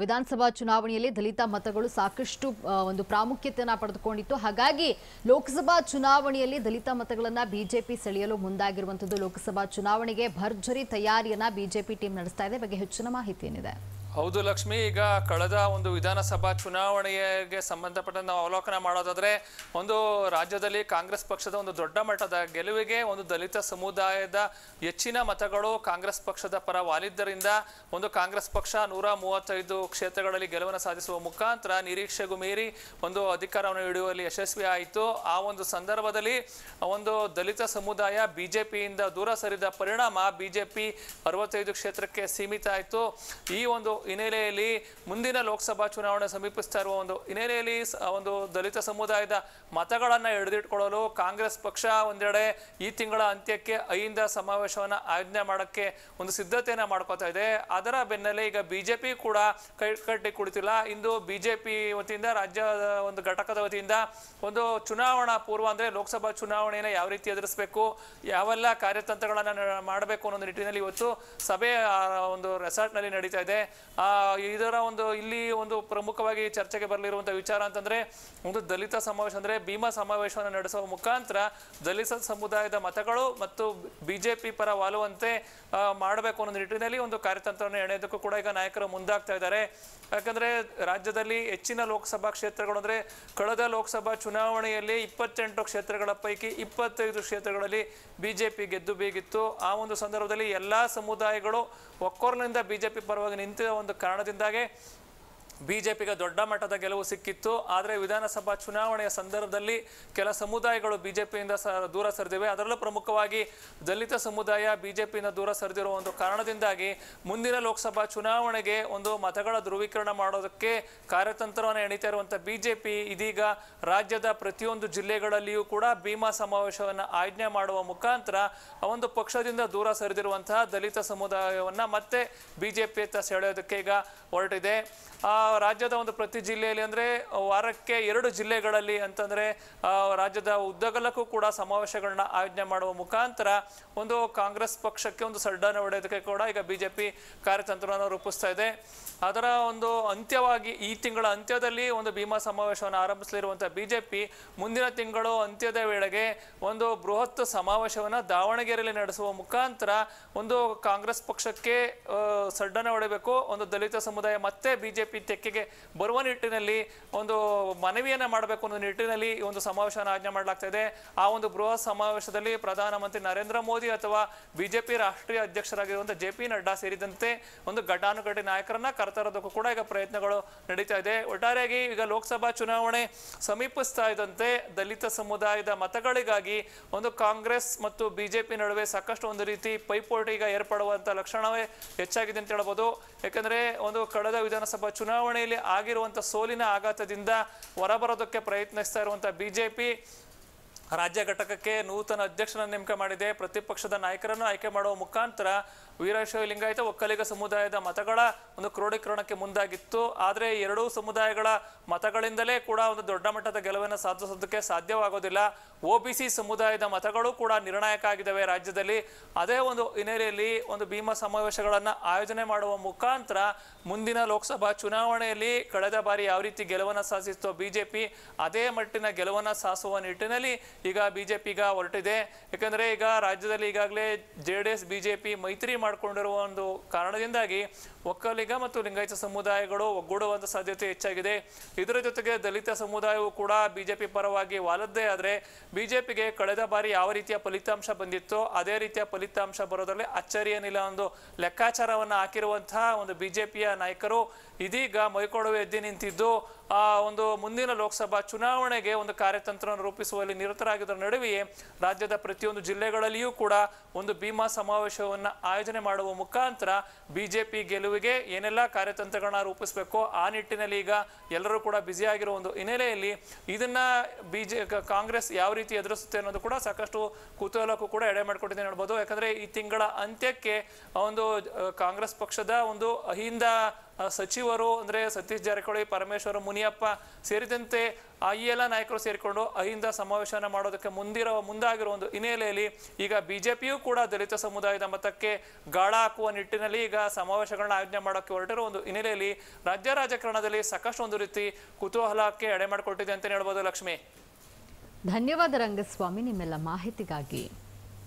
ವಿಧಾನಸಭಾ ಚುನಾವಣೆಯಲ್ಲಿ ದಲಿತ ಮತಗಳು ಸಾಕಷ್ಟು ಒಂದು ಪ್ರಾಮುಖ್ಯತೆಯನ್ನು ಪಡೆದುಕೊಂಡಿತ್ತು ಹಾಗಾಗಿ ಲೋಕಸಭಾ ಚುನಾವಣೆಯಲ್ಲಿ ದಲಿತ ಮತಗಳನ್ನು ಬಿಜೆಪಿ ಸೆಳೆಯಲು ಮುಂದಾಗಿರುವಂಥದ್ದು ಲೋಕಸಭಾ ಚುನಾವಣೆಗೆ ಭರ್ಜರಿ ತಯಾರಿಯನ್ನ ಬಿಜೆಪಿ ಟೀಮ್ ನಡೆಸ್ತಾ ಇದೆ ಬಗ್ಗೆ ಹೆಚ್ಚಿನ ಮಾಹಿತಿ ಏನಿದೆ ಹೌದು ಲಕ್ಷ್ಮಿ ಈಗ ಕಳೆದ ಒಂದು ವಿಧಾನಸಭಾ ಚುನಾವಣೆಗೆ ಸಂಬಂಧಪಟ್ಟಂತೆ ನಾವು ಅವಲೋಕನ ಮಾಡೋದಾದ್ರೆ ಒಂದು ರಾಜ್ಯದಲ್ಲಿ ಕಾಂಗ್ರೆಸ್ ಪಕ್ಷದ ಒಂದು ದೊಡ್ಡ ಮಟ್ಟದ ಗೆಲುವಿಗೆ ಒಂದು ದಲಿತ ಸಮುದಾಯದ ಹೆಚ್ಚಿನ ಮತಗಳು ಕಾಂಗ್ರೆಸ್ ಪಕ್ಷದ ಪರ ವಾಲಿದ್ದರಿಂದ ಒಂದು ಕಾಂಗ್ರೆಸ್ ಪಕ್ಷ ನೂರ ಮೂವತ್ತೈದು ಕ್ಷೇತ್ರಗಳಲ್ಲಿ ಗೆಲುವನ್ನು ಸಾಧಿಸುವ ಮುಖಾಂತರ ನಿರೀಕ್ಷೆಗೂ ಮೀರಿ ಒಂದು ಅಧಿಕಾರವನ್ನು ಹಿಡಿಯುವಲ್ಲಿ ಯಶಸ್ವಿ ಆಯಿತು ಆ ಒಂದು ಸಂದರ್ಭದಲ್ಲಿ ಒಂದು ದಲಿತ ಸಮುದಾಯ ಪಿಯಿಂದ ದೂರ ಸರಿದ ಪರಿಣಾಮ ಬಿಜೆಪಿ ಅರವತ್ತೈದು ಕ್ಷೇತ್ರಕ್ಕೆ ಸೀಮಿತ ಆಯಿತು ಈ ಒಂದು ಹಿನ್ನೆಲೆಯಲ್ಲಿ ಮುಂದಿನ ಲೋಕಸಭಾ ಚುನಾವಣೆ ಸಮೀಪಿಸ್ತಾ ಇರುವ ಒಂದು ಹಿನ್ನೆಲೆಯಲ್ಲಿ ಒಂದು ದಲಿತ ಸಮುದಾಯದ ಮತಗಳನ್ನು ಹಿಡಿದಿಟ್ಕೊಳ್ಳಲು ಕಾಂಗ್ರೆಸ್ ಪಕ್ಷ ಒಂದೆಡೆ ಈ ತಿಂಗಳ ಅಂತ್ಯಕ್ಕೆ ಐಂದ ಸಮಾವೇಶವನ್ನು ಆಯೋಜನೆ ಮಾಡೋಕ್ಕೆ ಒಂದು ಸಿದ್ಧತೆಯನ್ನು ಮಾಡ್ಕೋತಾ ಇದೆ ಅದರ ಬೆನ್ನಲ್ಲೇ ಈಗ ಬಿಜೆಪಿ ಕೂಡ ಕೈ ಕಟ್ಟಿ ಕುಳಿತಿಲ್ಲ ಇಂದು ಬಿಜೆಪಿ ವತಿಯಿಂದ ರಾಜ್ಯದ ಒಂದು ಘಟಕದ ವತಿಯಿಂದ ಒಂದು ಚುನಾವಣಾ ಪೂರ್ವ ಅಂದರೆ ಲೋಕಸಭಾ ಚುನಾವಣೆಯನ್ನು ಯಾವ ರೀತಿ ಎದುರಿಸಬೇಕು ಯಾವೆಲ್ಲ ಕಾರ್ಯತಂತ್ರಗಳನ್ನು ಮಾಡಬೇಕು ಅನ್ನೋ ನಿಟ್ಟಿನಲ್ಲಿ ಇವತ್ತು ಸಭೆ ಒಂದು ರೆಸಾರ್ಟ್ನಲ್ಲಿ ನಡೀತಾ ಇದೆ ಇದರ ಒಂದು ಇಲ್ಲಿ ಒಂದು ಪ್ರಮುಖವಾಗಿ ಚರ್ಚೆಗೆ ಬರಲಿರುವಂತಹ ವಿಚಾರ ಅಂತಂದ್ರೆ ಒಂದು ದಲಿತ ಸಮಾವೇಶ ಅಂದ್ರೆ ಭೀಮಾ ಸಮಾವೇಶವನ್ನು ನಡೆಸುವ ಮುಖಾಂತರ ದಲಿತ ಸಮುದಾಯದ ಮತಗಳು ಮತ್ತು ಬಿಜೆಪಿ ಪರ ವಾಲುವಂತೆ ಮಾಡಬೇಕು ಅನ್ನೋ ನಿಟ್ಟಿನಲ್ಲಿ ಒಂದು ಕಾರ್ಯತಂತ್ರವನ್ನು ಎಣೆಯೋದಕ್ಕೂ ಕೂಡ ಈಗ ನಾಯಕರು ಮುಂದಾಗ್ತಾ ಇದ್ದಾರೆ ಯಾಕಂದ್ರೆ ರಾಜ್ಯದಲ್ಲಿ ಹೆಚ್ಚಿನ ಲೋಕಸಭಾ ಕ್ಷೇತ್ರಗಳು ಅಂದ್ರೆ ಕಳೆದ ಲೋಕಸಭಾ ಚುನಾವಣೆಯಲ್ಲಿ ಇಪ್ಪತ್ತೆಂಟು ಕ್ಷೇತ್ರಗಳ ಪೈಕಿ ಇಪ್ಪತ್ತೈದು ಕ್ಷೇತ್ರಗಳಲ್ಲಿ ಬಿಜೆಪಿ ಗೆದ್ದು ಬೀಗಿತ್ತು ಆ ಒಂದು ಸಂದರ್ಭದಲ್ಲಿ ಎಲ್ಲಾ ಸಮುದಾಯಗಳು ಒಕ್ಕೊರ್ನಿಂದ ಬಿಜೆಪಿ ಪರವಾಗಿ ನಿಂತಿರುವ ಒಂದು ಕಾರಣದಿಂದಾಗಿ ಬಿಜೆಪಿಗೆ ದೊಡ್ಡ ಮಟ್ಟದ ಗೆಲುವು ಸಿಕ್ಕಿತ್ತು ಆದರೆ ವಿಧಾನಸಭಾ ಚುನಾವಣೆಯ ಸಂದರ್ಭದಲ್ಲಿ ಕೆಲ ಸಮುದಾಯಗಳು ಬಿಜೆಪಿಯಿಂದ ದೂರ ಸರಿದಿವೆ ಅದರಲ್ಲೂ ಪ್ರಮುಖವಾಗಿ ದಲಿತ ಸಮುದಾಯ ಬಿಜೆಪಿಯಿಂದ ದೂರ ಸರಿದಿರುವ ಒಂದು ಕಾರಣದಿಂದಾಗಿ ಮುಂದಿನ ಲೋಕಸಭಾ ಚುನಾವಣೆಗೆ ಒಂದು ಮತಗಳ ಧ್ರುವೀಕರಣ ಮಾಡೋದಕ್ಕೆ ಕಾರ್ಯತಂತ್ರವನ್ನು ಎಣಿತಾ ಇರುವಂಥ ಬಿಜೆಪಿ ಇದೀಗ ರಾಜ್ಯದ ಪ್ರತಿಯೊಂದು ಜಿಲ್ಲೆಗಳಲ್ಲಿಯೂ ಕೂಡ ಭೀಮಾ ಸಮಾವೇಶವನ್ನು ಆಜ್ಞೆ ಮಾಡುವ ಮುಖಾಂತರ ಒಂದು ಪಕ್ಷದಿಂದ ದೂರ ಸರಿದಿರುವಂತಹ ದಲಿತ ಸಮುದಾಯವನ್ನು ಮತ್ತೆ ಬಿಜೆಪಿ ಅಂತ ಸೆಳೆಯೋದಕ್ಕೆ ಈಗ ಹೊರಟಿದೆ ಆ ರಾಜ್ಯದ ಒಂದು ಪ್ರತಿ ಜಿಲ್ಲೆಯಲ್ಲಿ ಅಂದರೆ ವಾರಕ್ಕೆ ಎರಡು ಜಿಲ್ಲೆಗಳಲ್ಲಿ ಅಂತಂದರೆ ರಾಜ್ಯದ ಉದ್ದಗಲಕ್ಕೂ ಕೂಡ ಸಮಾವೇಶಗಳನ್ನ ಆಯೋಜನೆ ಮಾಡುವ ಮುಖಾಂತರ ಒಂದು ಕಾಂಗ್ರೆಸ್ ಪಕ್ಷಕ್ಕೆ ಒಂದು ಸಡ್ಡನ ಹೊಡೆಯೋದಕ್ಕೆ ಕೂಡ ಈಗ ಬಿಜೆಪಿ ಕಾರ್ಯತಂತ್ರವನ್ನು ರೂಪಿಸ್ತಾ ಇದೆ ಅದರ ಒಂದು ಅಂತ್ಯವಾಗಿ ಈ ತಿಂಗಳ ಅಂತ್ಯದಲ್ಲಿ ಒಂದು ಭೀಮಾ ಸಮಾವೇಶವನ್ನು ಆರಂಭಿಸಲಿರುವಂಥ ಬಿಜೆಪಿ ಮುಂದಿನ ತಿಂಗಳು ಅಂತ್ಯದ ವೇಳೆಗೆ ಒಂದು ಬೃಹತ್ ಸಮಾವೇಶವನ್ನು ದಾವಣಗೆರೆಯಲ್ಲಿ ನಡೆಸುವ ಮುಖಾಂತರ ಒಂದು ಕಾಂಗ್ರೆಸ್ ಪಕ್ಷಕ್ಕೆ ಸಡ್ಡನ ಹೊಡೆಯಬೇಕು ಒಂದು ದಲಿತ ಸಮುದಾಯ ಮತ್ತೆ ಬಿಜೆಪಿ ಪಿ ತೆಕ್ಕೆಗೆ ಬರುವ ನಿಟ್ಟಿನಲ್ಲಿ ಒಂದು ಮನವಿಯನ್ನು ಮಾಡಬೇಕು ಅನ್ನೋ ನಿಟ್ಟಿನಲ್ಲಿ ಈ ಒಂದು ಸಮಾವೇಶವನ್ನು ಆಜ್ಞೆ ಮಾಡಲಾಗ್ತಾ ಇದೆ ಆ ಒಂದು ಬೃಹತ್ ಸಮಾವೇಶದಲ್ಲಿ ಪ್ರಧಾನಮಂತ್ರಿ ನರೇಂದ್ರ ಮೋದಿ ಅಥವಾ ಬಿಜೆಪಿ ರಾಷ್ಟ್ರೀಯ ಅಧ್ಯಕ್ಷರಾಗಿರುವಂಥ ಜೆ ಪಿ ನಡ್ಡಾ ಸೇರಿದಂತೆ ಒಂದು ಘಟಾನುಘಟಿ ನಾಯಕರನ್ನ ಕರ್ತರೋದಕ್ಕೂ ಕೂಡ ಈಗ ಪ್ರಯತ್ನಗಳು ನಡೀತಾ ಇದೆ ಒಟ್ಟಾರೆಯಾಗಿ ಈಗ ಲೋಕಸಭಾ ಚುನಾವಣೆ ಸಮೀಪಿಸ್ತಾ ಇದ್ದಂತೆ ದಲಿತ ಸಮುದಾಯದ ಮತಗಳಿಗಾಗಿ ಒಂದು ಕಾಂಗ್ರೆಸ್ ಮತ್ತು ಬಿಜೆಪಿ ನಡುವೆ ಸಾಕಷ್ಟು ಒಂದು ರೀತಿ ಪೈಪೋಟಿ ಈಗ ಏರ್ಪಡುವಂತ ಲಕ್ಷಣವೇ ಹೆಚ್ಚಾಗಿದೆ ಅಂತ ಹೇಳ್ಬೋದು ಯಾಕಂದ್ರೆ ಒಂದು ಕಳೆದ ವಿಧಾನಸಭಾ ಚುನಾವಣೆಯಲ್ಲಿ ಆಗಿರುವಂಥ ಸೋಲಿನ ಆಘಾತದಿಂದ ಹೊರಬರೋದಕ್ಕೆ ಪ್ರಯತ್ನಿಸ್ತಾ ಇರುವಂಥ ಬಿ ರಾಜ್ಯ ಘಟಕಕ್ಕೆ ನೂತನ ಅಧ್ಯಕ್ಷನ ನೇಮಕ ಮಾಡಿದೆ ಪ್ರತಿಪಕ್ಷದ ನಾಯಕರನ್ನು ಆಯ್ಕೆ ಮಾಡುವ ಮುಖಾಂತರ ವೀರಶೈವ ಲಿಂಗಾಯತ ಒಕ್ಕಲಿಗ ಸಮುದಾಯದ ಮತಗಳ ಒಂದು ಕ್ರೋಢೀಕರಣಕ್ಕೆ ಮುಂದಾಗಿತ್ತು ಆದರೆ ಎರಡೂ ಸಮುದಾಯಗಳ ಮತಗಳಿಂದಲೇ ಕೂಡ ಒಂದು ದೊಡ್ಡ ಮಟ್ಟದ ಗೆಲುವನ್ನು ಸಾಧಿಸೋದಕ್ಕೆ ಸಾಧ್ಯವಾಗೋದಿಲ್ಲ ಓ ಸಮುದಾಯದ ಮತಗಳು ಕೂಡ ನಿರ್ಣಾಯಕ ಆಗಿದ್ದಾವೆ ರಾಜ್ಯದಲ್ಲಿ ಅದೇ ಒಂದು ಹಿನ್ನೆಲೆಯಲ್ಲಿ ಒಂದು ಭೀಮಾ ಸಮಾವೇಶಗಳನ್ನು ಆಯೋಜನೆ ಮಾಡುವ ಮುಖಾಂತರ ಮುಂದಿನ ಲೋಕಸಭಾ ಚುನಾವಣೆಯಲ್ಲಿ ಕಳೆದ ಬಾರಿ ಯಾವ ರೀತಿ ಗೆಲುವನ್ನು ಸಾಧಿಸಿತ್ತು ಬಿಜೆಪಿ ಅದೇ ಮಟ್ಟಿನ ಗೆಲುವನ್ನು ಸಾಧಿಸುವ ನಿಟ್ಟಿನಲ್ಲಿ ಈಗ ಬಿ ಜೆ ಪಿ ಈಗ ಹೊರಟಿದೆ ಯಾಕಂದರೆ ಈಗ ರಾಜ್ಯದಲ್ಲಿ ಈಗಾಗಲೇ J D S B J P ಮೈತ್ರಿ ಮಾಡಿಕೊಂಡಿರುವ ಒಂದು ಕಾರಣದಿಂದಾಗಿ ಒಕ್ಕಲಿಗ ಮತ್ತು ಲಿಂಗಾಯತ ಸಮುದಾಯಗಳು ಒಗ್ಗೂಡುವಂಥ ಸಾಧ್ಯತೆ ಹೆಚ್ಚಾಗಿದೆ ಇದರ ಜೊತೆಗೆ ದಲಿತ ಸಮುದಾಯವು ಕೂಡ ಬಿಜೆಪಿ ಪರವಾಗಿ ವಾಲದ್ದೇ ಆದರೆ ಬಿಜೆಪಿಗೆ ಕಳೆದ ಬಾರಿ ಯಾವ ರೀತಿಯ ಫಲಿತಾಂಶ ಬಂದಿತ್ತೋ ಅದೇ ರೀತಿಯ ಫಲಿತಾಂಶ ಬರೋದರಲ್ಲಿ ಏನಿಲ್ಲ ಒಂದು ಲೆಕ್ಕಾಚಾರವನ್ನು ಹಾಕಿರುವಂತಹ ಒಂದು ಬಿಜೆಪಿಯ ನಾಯಕರು ಇದೀಗ ಮೈಕೊಡವು ಎದ್ದಿ ನಿಂತಿದ್ದು ಆ ಒಂದು ಮುಂದಿನ ಲೋಕಸಭಾ ಚುನಾವಣೆಗೆ ಒಂದು ಕಾರ್ಯತಂತ್ರವನ್ನು ರೂಪಿಸುವಲ್ಲಿ ನಿರತರ ನಿರತರಾಗಿದ್ದರ ನಡುವೆಯೇ ರಾಜ್ಯದ ಪ್ರತಿಯೊಂದು ಜಿಲ್ಲೆಗಳಲ್ಲಿಯೂ ಕೂಡ ಒಂದು ಭೀಮಾ ಸಮಾವೇಶವನ್ನು ಆಯೋಜನೆ ಮಾಡುವ ಮುಖಾಂತರ ಬಿಜೆಪಿ ಗೆಲುವಿಗೆ ಏನೆಲ್ಲ ಕಾರ್ಯತಂತ್ರಗಳನ್ನ ರೂಪಿಸಬೇಕು ಆ ನಿಟ್ಟಿನಲ್ಲಿ ಈಗ ಎಲ್ಲರೂ ಕೂಡ ಆಗಿರೋ ಒಂದು ಹಿನ್ನೆಲೆಯಲ್ಲಿ ಇದನ್ನ ಬಿಜೆ ಕಾಂಗ್ರೆಸ್ ಯಾವ ರೀತಿ ಎದುರಿಸುತ್ತೆ ಅನ್ನೋದು ಕೂಡ ಸಾಕಷ್ಟು ಕುತೂಹಲಕ್ಕೂ ಕೂಡ ಎಡೆ ಮಾಡಿಕೊಟ್ಟಿದೆ ನೋಡ್ಬೋದು ಯಾಕಂದ್ರೆ ಈ ತಿಂಗಳ ಅಂತ್ಯಕ್ಕೆ ಒಂದು ಕಾಂಗ್ರೆಸ್ ಪಕ್ಷದ ಒಂದು ಅಹಿಂದ ಸಚಿವರು ಅಂದರೆ ಸತೀಶ್ ಜಾರಕಿಹೊಳಿ ಪರಮೇಶ್ವರ ಮುನಿಯಪ್ಪ ಸೇರಿದಂತೆ ಆ ಎಲ್ಲ ನಾಯಕರು ಸೇರಿಕೊಂಡು ಅಹಿಂದ ಸಮಾವೇಶನ ಮಾಡೋದಕ್ಕೆ ಮುಂದಿರುವ ಮುಂದಾಗಿರುವ ಒಂದು ಹಿನ್ನೆಲೆಯಲ್ಲಿ ಈಗ ಬಿಜೆಪಿಯು ಕೂಡ ದಲಿತ ಸಮುದಾಯದ ಮತಕ್ಕೆ ಗಾಳ ಹಾಕುವ ನಿಟ್ಟಿನಲ್ಲಿ ಈಗ ಸಮಾವೇಶಗಳನ್ನ ಆಯೋಜನೆ ಮಾಡೋಕ್ಕೆ ಹೊರಟಿರುವ ಒಂದು ಹಿನ್ನೆಲೆಯಲ್ಲಿ ರಾಜ್ಯ ರಾಜಕಾರಣದಲ್ಲಿ ಸಾಕಷ್ಟು ಒಂದು ರೀತಿ ಕುತೂಹಲಕ್ಕೆ ಎಡೆ ಮಾಡಿಕೊಟ್ಟಿದೆ ಅಂತಲೇ ಹೇಳ್ಬೋದು ಲಕ್ಷ್ಮಿ ಧನ್ಯವಾದ ರಂಗಸ್ವಾಮಿ ನಿಮ್ಮೆಲ್ಲ ಮಾಹಿತಿಗಾಗಿ